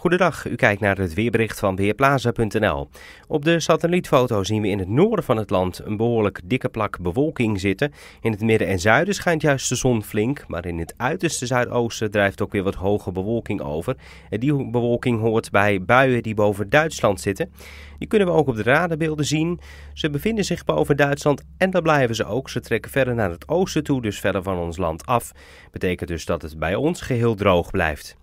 Goedendag, u kijkt naar het weerbericht van Weerplaza.nl. Op de satellietfoto zien we in het noorden van het land een behoorlijk dikke plak bewolking zitten. In het midden en zuiden schijnt juist de zon flink, maar in het uiterste zuidoosten drijft ook weer wat hoge bewolking over. En die bewolking hoort bij buien die boven Duitsland zitten. Die kunnen we ook op de radarbeelden zien. Ze bevinden zich boven Duitsland en daar blijven ze ook. Ze trekken verder naar het oosten toe, dus verder van ons land af. Betekent dus dat het bij ons geheel droog blijft.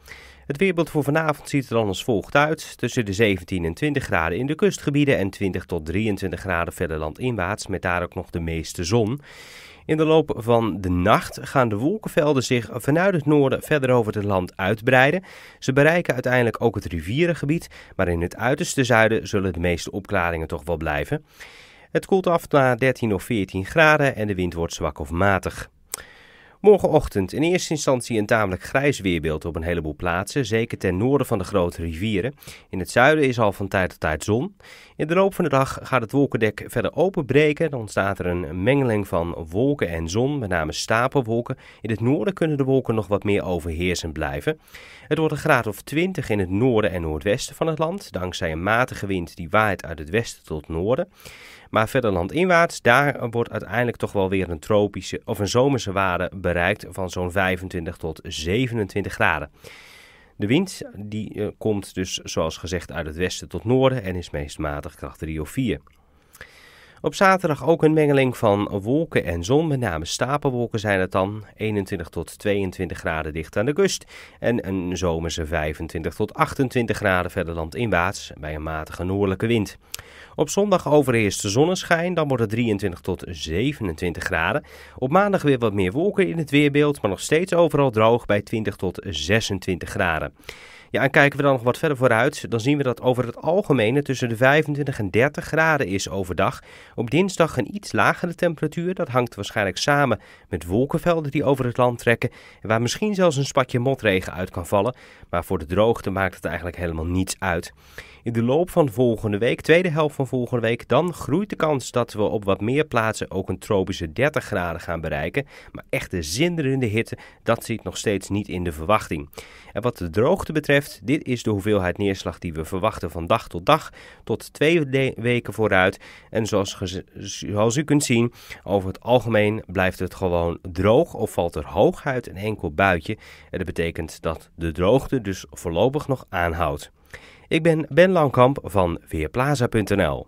Het weerbeeld voor vanavond ziet er dan als volgt uit. Tussen de 17 en 20 graden in de kustgebieden en 20 tot 23 graden verder landinwaarts, met daar ook nog de meeste zon. In de loop van de nacht gaan de wolkenvelden zich vanuit het noorden verder over het land uitbreiden. Ze bereiken uiteindelijk ook het rivierengebied, maar in het uiterste zuiden zullen de meeste opklaringen toch wel blijven. Het koelt af naar 13 of 14 graden en de wind wordt zwak of matig. Morgenochtend in eerste instantie een tamelijk grijs weerbeeld op een heleboel plaatsen, zeker ten noorden van de grote rivieren. In het zuiden is al van tijd tot tijd zon. In de loop van de dag gaat het wolkendek verder openbreken. Dan ontstaat er een mengeling van wolken en zon, met name stapelwolken. In het noorden kunnen de wolken nog wat meer overheersend blijven. Het wordt een graad of 20 in het noorden en noordwesten van het land, dankzij een matige wind die waait uit het westen tot noorden. Maar verder landinwaarts, daar wordt uiteindelijk toch wel weer een tropische of een zomerse waarde bereikt van zo'n 25 tot 27 graden. De wind die eh, komt dus zoals gezegd uit het westen tot noorden en is meest matig kracht 3 of 4. Op zaterdag ook een mengeling van wolken en zon, met name stapelwolken zijn het dan. 21 tot 22 graden dicht aan de kust en een zomerse 25 tot 28 graden verder landinwaarts bij een matige noordelijke wind. Op zondag overheerst de zonneschijn, dan wordt het 23 tot 27 graden. Op maandag weer wat meer wolken in het weerbeeld, maar nog steeds overal droog bij 20 tot 26 graden. Ja, en kijken we dan nog wat verder vooruit, dan zien we dat over het algemeen tussen de 25 en 30 graden is overdag. Op dinsdag een iets lagere temperatuur. Dat hangt waarschijnlijk samen met wolkenvelden die over het land trekken. Waar misschien zelfs een spatje motregen uit kan vallen. Maar voor de droogte maakt het eigenlijk helemaal niets uit. In de loop van volgende week, tweede helft van volgende week, dan groeit de kans dat we op wat meer plaatsen ook een tropische 30 graden gaan bereiken. Maar echte zinderende hitte, dat zit nog steeds niet in de verwachting. En wat de droogte betreft dit is de hoeveelheid neerslag die we verwachten van dag tot dag, tot twee weken vooruit. En zoals, zoals u kunt zien, over het algemeen blijft het gewoon droog of valt er hooguit een enkel buitje. En dat betekent dat de droogte dus voorlopig nog aanhoudt. Ik ben Ben Langkamp van Weerplaza.nl.